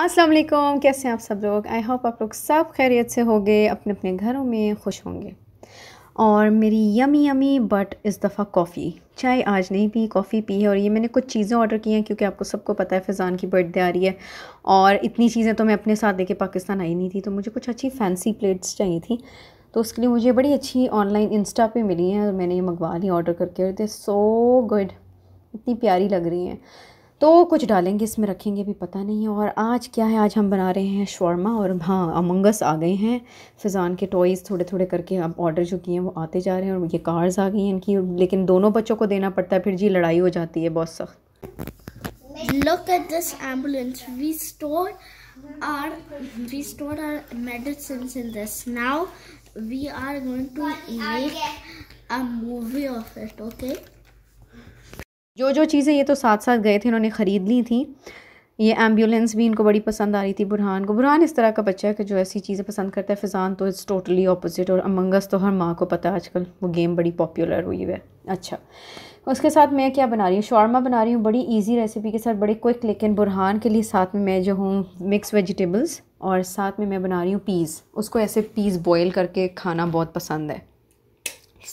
अस्सलाम वालेकुम कैसे हैं आप सब लोग आई होप आप लोग सब खैरियत से होंगे अपने अपने घरों में खुश होंगे और मेरी यमी यमी बट इस दफ़ा कॉफ़ी चाय आज नहीं पी कॉफ़ी पी है और ये मैंने कुछ चीज़ें ऑर्डर की हैं क्योंकि आपको सबको पता है फ़िज़ान की बर्थडे आ रही है और इतनी चीज़ें तो मैं अपने साथ देखे पाकिस्तान आई नहीं थी तो मुझे कुछ अच्छी फैंसी प्लेट्स चाहिए थी तो उसके लिए मुझे बड़ी अच्छी ऑनलाइन इंस्टा पे मिली हैं और मैंने ये मंगवा ली ऑर्डर करके और दे सो गुड इतनी प्यारी लग रही हैं तो कुछ डालेंगे इसमें रखेंगे भी पता नहीं है और आज क्या है आज हम बना रहे हैं शर्मा और हाँ अमंगस आ गए हैं फिजान के टॉयज़ थोड़े थोड़े करके अब ऑर्डर जो किए हैं वो आते जा रहे हैं और ये कार्स आ गई हैं इनकी लेकिन दोनों बच्चों को देना पड़ता है फिर जी लड़ाई हो जाती है बहुत सख्त look at this ambulance we store are we store are medicine in this now we are going to make a movie of it okay जो जो चीज़ें ये तो साथ साथ गए थे इन्होंने ख़रीद ली थी ये एम्बुलेंस भी इनको बड़ी पसंद आ रही थी बुरहान को बुरहान इस तरह का बच्चा है कि जो ऐसी चीज़ें पसंद करता है फिजान तो इट्स टोटली ऑपोजिट और अमंगस तो हर माँ को पता है आजकल वो गेम बड़ी पॉपुलर हुई है अच्छा उसके साथ मैं क्या बना रही हूँ शॉर्मा बना रही हूँ बड़ी ईजी रेसिपी के साथ बड़े क्विक लेकिन बुरहान के लिए साथ में मैं जो हूँ मिक्स वेजिटेबल्स और साथ में मैं बना रही हूँ पीज़ उसको ऐसे पीज़ बॉयल करके खाना बहुत पसंद है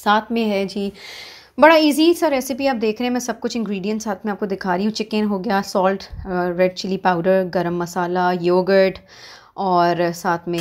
साथ में है जी बड़ा इजी सा रेसिपी आप देख रहे हैं मैं सब कुछ इंग्रेडिएंट्स साथ में आपको दिखा रही हूँ चिकन हो गया सॉल्ट रेड चिली पाउडर गरम मसाला योगर्ट और साथ में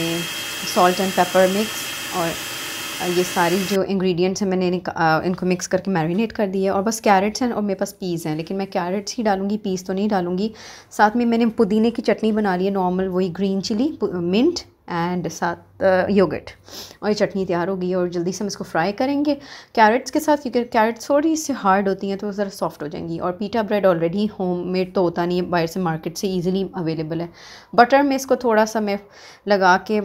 सॉल्ट एंड पेपर मिक्स और uh, ये सारी जो इंग्रेडिएंट्स हैं मैंने uh, इनको मिक्स करके मैरिनेट कर दिए और बस कैरेट्स हैं और मेरे पास पीस हैं लेकिन मैं कैरेट्स ही डालूंगी पीस तो नहीं डालूंगी साथ में मैंने पुदीने की चटनी बना ली है नॉर्मल वही ग्रीन चिली मिंट एंड साथ योगट uh, और ये चटनी तैयार होगी और जल्दी से हम इसको फ्राई करेंगे कैरेट्स के साथ क्योंकि कैरेट्स थोड़ी सी हार्ड होती हैं तो ज़रा सॉफ्ट हो जाएंगी और पीटा ब्रेड ऑलरेडी होम मेड तो होता नहीं है बाहर से मार्केट से ईजिली अवेलेबल है बटर में इसको थोड़ा सा मैं लगा के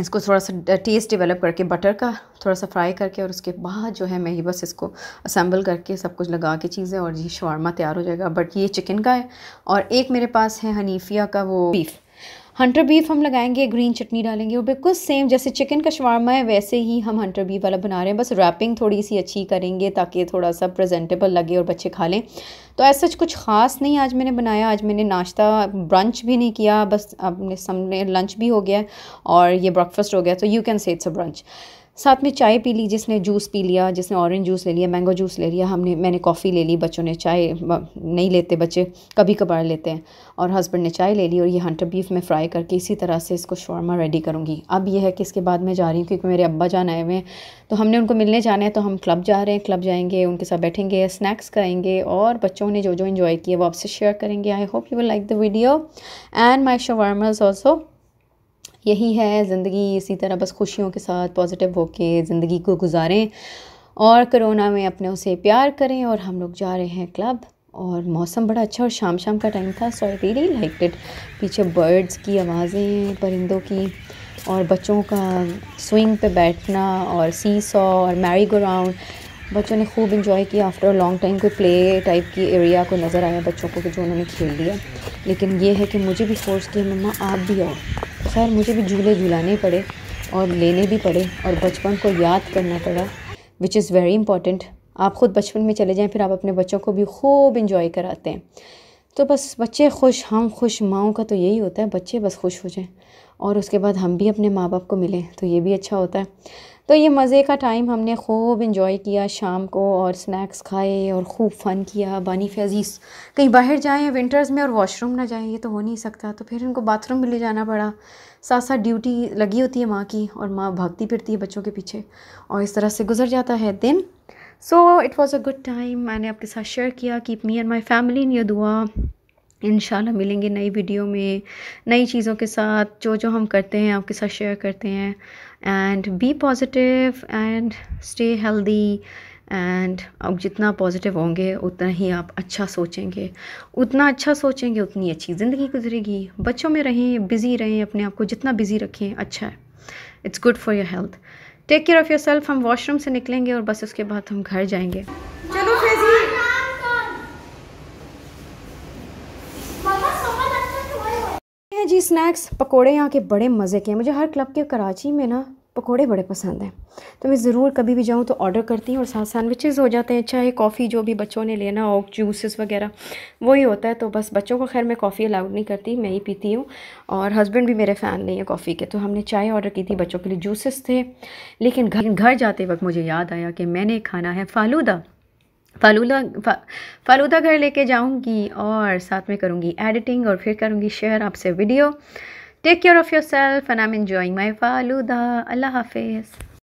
इसको थोड़ा सा टेस्ट uh, डेवलप करके बटर का थोड़ा सा फ्राई करके और उसके बाद जो है मैं ही बस इसको असम्बल करके सब कुछ लगा के चीज़ें और ये शवारमा तैयार हो जाएगा बट ये चिकन का है और एक मेरे पास है हनीफिया का वो बीफ़ हंटर बीफ हम लगाएंगे ग्रीन चटनी डालेंगे और बिल्कुल सेम जैसे चिकन का शवारमा है वैसे ही हम हंटर बीफ वाला बना रहे हैं बस रैपिंग थोड़ी सी अच्छी करेंगे ताकि थोड़ा सा प्रजेंटेबल लगे और बच्चे खा लें तो ऐसा कुछ ख़ास नहीं आज मैंने बनाया आज मैंने नाश्ता ब्रंच भी नहीं किया बस अपने सामने लंच भी हो गया और ये ब्रेकफास्ट हो गया तो you can say it's a brunch साथ में चाय पी ली जिसने जूस पी लिया जिसने ऑरेंज जूस ले लिया मैंगो जूस ले लिया हमने मैंने कॉफ़ी ले ली बच्चों ने चाय नहीं लेते बच्चे कभी कभार लेते हैं और हस्बैंड ने चाय ले ली और ये हंटर बीफ में फ्राई करके इसी तरह से इसको शॉर्मा रेडी करूँगी अब ये है कि इसके बाद मैं जा रही हूँ क्योंकि मेरे अब्बा जान आए हुए हैं तो हमने उनको मिलने जाना है तो हम क्लब जा रहे हैं क्लब जाएंगे उनके साथ बैठेंगे स्नैक्स करेंगे और बच्चों ने जो जो इन्जॉय किया वो आपसे शेयर करेंगे I hope you will like the video and my shawarma also यही है ज़िंदगी इसी तरह बस खुशियों के साथ पॉजिटिव होके ज़िंदगी को गुजारें और करोना में अपने उसे प्यार करें और हम लोग जा रहे हैं क्लब और मौसम बड़ा अच्छा और शाम शाम का टाइम था so I really like it पीछे बर्ड्स की आवाज़ें परिंदों की और बच्चों का स्विंग पे बैठना और सी सॉ और मैरी गो राउंड बच्चों ने खूब इन्जॉय किया आफ्टर लॉन्ग टाइम कोई प्ले टाइप की एरिया को नज़र आया बच्चों को कि जो उन्होंने खेल लिया लेकिन ये है कि मुझे भी फोर्स किया मम्मा आप भी आओ खैर मुझे भी झूले झूलाने पड़े और लेने भी पड़े और बचपन को याद करना पड़ा विच इज़ वेरी इंपॉर्टेंट आप ख़ुद बचपन में चले जाएं फिर आप अपने बच्चों को भी खूब इंजॉय कराते हैं तो बस बच्चे खुश हम खुश माओ का तो यही होता है बच्चे बस खुश हो जाएं और उसके बाद हम भी अपने माँ बाप को मिलें तो ये भी अच्छा होता है तो ये मज़े का टाइम हमने खूब इंजॉय किया शाम को और स्नैक्स खाए और खूब फ़न किया बानी फैजीस कहीं बाहर जाएँ विंटर्स में और वॉशरूम ना जाएँ ये तो हो नहीं सकता तो फिर उनको बाथरूम में ले जाना पड़ा साथ साथ ड्यूटी लगी होती है माँ की और माँ भागती फिरती है बच्चों के पीछे और इस तरह से गुजर जाता है दिन so it was a good time मैंने आपके साथ शेयर किया keep me and my family in your दुआ इन मिलेंगे नई वीडियो में नई चीज़ों के साथ जो जो हम करते हैं आपके साथ शेयर करते हैं and be positive and stay healthy and आप जितना पॉजिटिव होंगे उतना ही आप अच्छा सोचेंगे उतना अच्छा सोचेंगे उतनी अच्छी ज़िंदगी गुजरेगी बच्चों में रहें बिज़ी रहें अपने आप को जितना बिज़ी रखें अच्छा है it's good for your health take care of yourself हम वॉशरूम से निकलेंगे और बस उसके बाद हम घर जाएंगे हैं जी स्नैक्स पकोड़े यहाँ के बड़े मज़े के हैं मुझे हर क्लब के कराची में ना पकोड़े बड़े पसंद हैं तो मैं ज़रूर कभी भी जाऊँ तो ऑर्डर करती हूँ और साथ सैंडविचेज़ हो जाते हैं चाहे कॉफ़ी जो भी बच्चों ने लेना हो जूसेस वगैरह वही होता है तो बस बच्चों को खैर मैं कॉफ़ी अलाउड नहीं करती मैं ही पीती हूँ और हस्बैंड भी मेरे फ़ैन नहीं है कॉफ़ी के तो हमने चाय ऑर्डर की थी बच्चों के लिए जूसेस थे लेकिन घर घर जाते वक्त मुझे याद आया कि मैंने खाना है फालूदा फालूदा फालूदा घर लेके जाऊंगी और साथ में करूंगी एडिटिंग और फिर करूंगी शेयर आपसे video take care of yourself and I am enjoying my falooda Allah हाफिज़